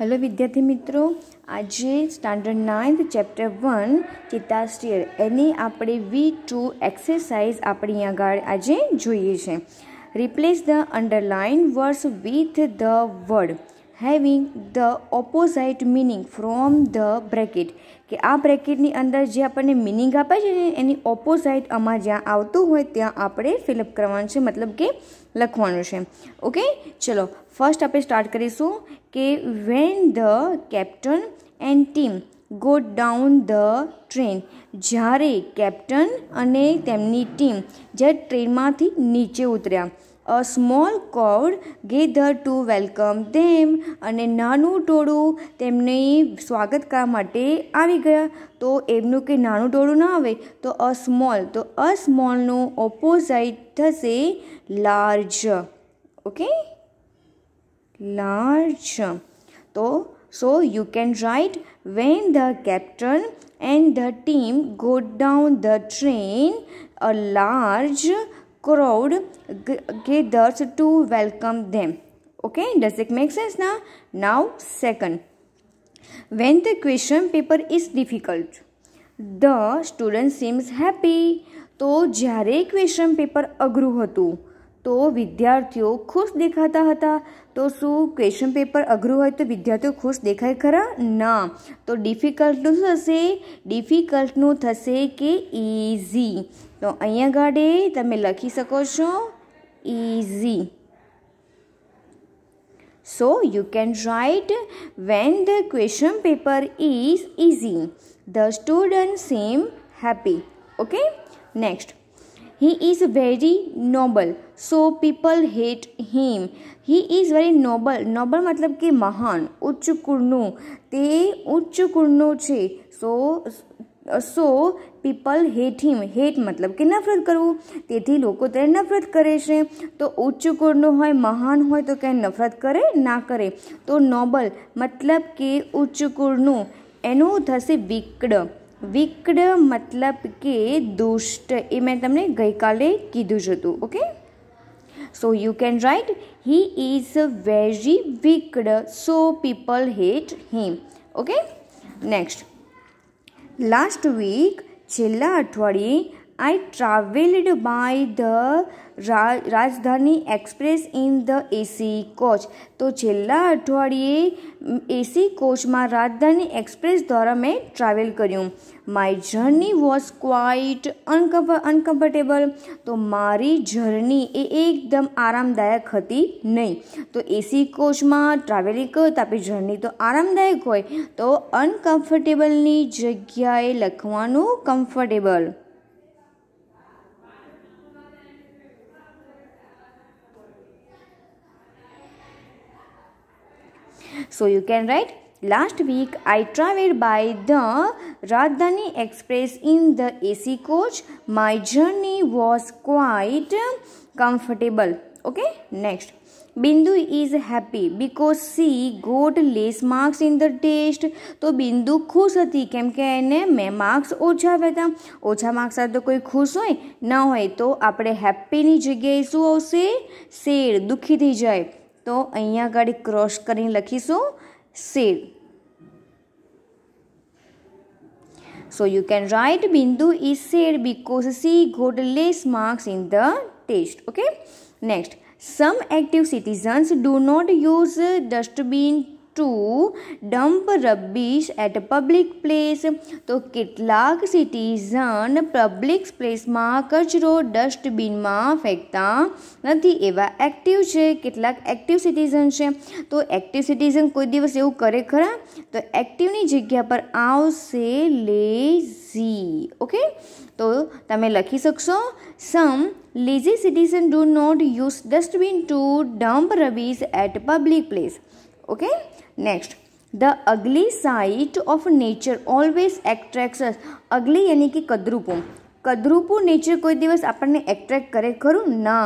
Hello વિદ્યાર્થી મિત્રો આજે સ્ટાન્ડર્ડ નાઇન્થ ચેપ્ટર વન ચિત્તાશ્રીય એની આપણે વી ટુ એક્સરસાઇઝ આપણી આગળ આજે જોઈએ છે replace the underline words with the word having the opposite meaning from the bracket કે આ બ્રેકેટની અંદર જે આપણને મિનિંગ આપે છે ને એની ઓપોઝાઇટ આમાં જ્યાં આવતું હોય ત્યાં આપણે ફિલઅપ કરવાનું છે મતલબ કે લખવાનું છે ઓકે ચલો ફર્સ્ટ આપણે સ્ટાર્ટ કરીશું કે when the captain and team go down the train જ્યારે કેપ્ટન અને તેમની ટીમ જ્યારે ટ્રેનમાંથી નીચે ઉતર્યા a small crowd gather to welcome them અને નાનું ટોળું તેમને સ્વાગત કરવા માટે આવી ગયા તો એમનું કે નાનું ટોળું ના આવે તો અ સ્મોલ તો અ સ્મોલનું ઓપોઝાઇટ થશે લાર્જ ઓકે લાર્જ તો so you can write when the captain and the team go down the train a large crowd gathers to welcome them okay does it make sense now now second when the question paper is difficult the student seems happy તો જ્યારે question paper અઘરું હતું તો વિદ્યાર્થીઓ ખુશ દેખાતા હતા તો શું ક્વેશ્ચન પેપર અઘરું હોય તો વિદ્યાર્થીઓ ખુશ દેખાય ખરા ના તો ડિફિકલ્ટનું શું થશે ડિફિકલ્ટનું થશે કે ઇઝી તો અહીંયા ગાડે તમે લખી શકો છો easy so you can write when the question paper is easy the student seem happy okay next he is very noble so people hate him he is very noble noble મતલબ કે મહાન ઉચ્ચ કુળનું તે ઉચ્ચ કુળનું છે so so people hate him hate મતલબ કે નફરત કરવું તેથી લોકો તેને નફરત કરે છે તો ઉચ્ચ કુળનું હોય મહાન હોય તો ક્યાંય નફરત કરે ના કરે તો નોબલ મતલબ કે ઉચ્ચ કુળનું એનું થશે વિકડ વિકડ મતલબ કે દુષ્ટ એ મેં તમને ગઈકાલે કીધું જ હતું okay so you can write he is very wicked so people hate him okay next last week છેલ્લા અઠવાડિયે I traveled by the Rajdhani express in the AC coach તો છેલ્લા અઠવાડિયે એસી કોચમાં રાજધાની એક્સપ્રેસ દ્વારા મેં ટ્રાવેલ કર્યું my journey was quite uncomfortable તો મારી જર્ની એ એકદમ આરામદાયક હતી નહીં તો એસી કોચમાં ટ્રાવેલિંગ કરતા આપણી જર્ની તો આરામદાયક હોય તો અનકમ્ફર્ટેબલની જગ્યાએ લખવાનું comfortable So you can write Last week I traveled by the Radhani Express in the AC coach. My journey was quite comfortable. Okay, next. Bindu is happy because she got less marks in the test તો બિંદુ ખુશ હતી કેમ કે એને મેં marks ઓછા આવ્યા હતા ઓછા માર્ક્સ આવે તો કોઈ ખુશ હોય ન હોય તો આપણે હેપીની જગ્યાએ શું આવશે શેર દુઃખી થઈ જાય તો અહીંયા આગળ ક્રોસ કરીને લખીશું Shiv So you can write Bindu is said because she got less marks in the test. Okay. Next, some active citizens do not use dustbin to dump rubbish at public place તો કેટલાક citizen public પ્લેસમાં કચરો ડસ્ટબિનમાં ફેંકતા નથી એવા active છે કેટલાક active citizen છે તો active citizen કોઈ દિવસ એવું કરે ખરા તો એક્ટિવની જગ્યા પર આવશે લેઝી ઓકે તો તમે લખી શકશો some lazy citizen do not use dustbin to dump rubbish at public place okay next the ugly sight of nature always attract ugly यानी कि कदरूपो कदरूपो नेचर कोई दिवस आपने एट्रेक्ट करे खरु ना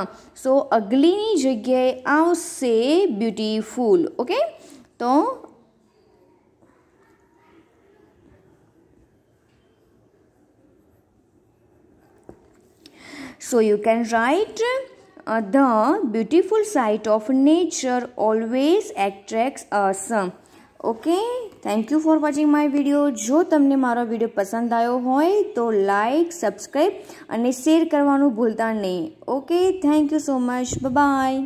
सो so, अगली जगह आूटिफुल ओके तो so you can write the uh, the sight of nature always always attracts okay thank you for watching my video જો તમને મારો વિડીયો પસંદ આવ્યો હોય તો લાઈક સબસ્ક્રાઈબ અને શેર કરવાનું ભૂલતા નહીં okay thank you so much by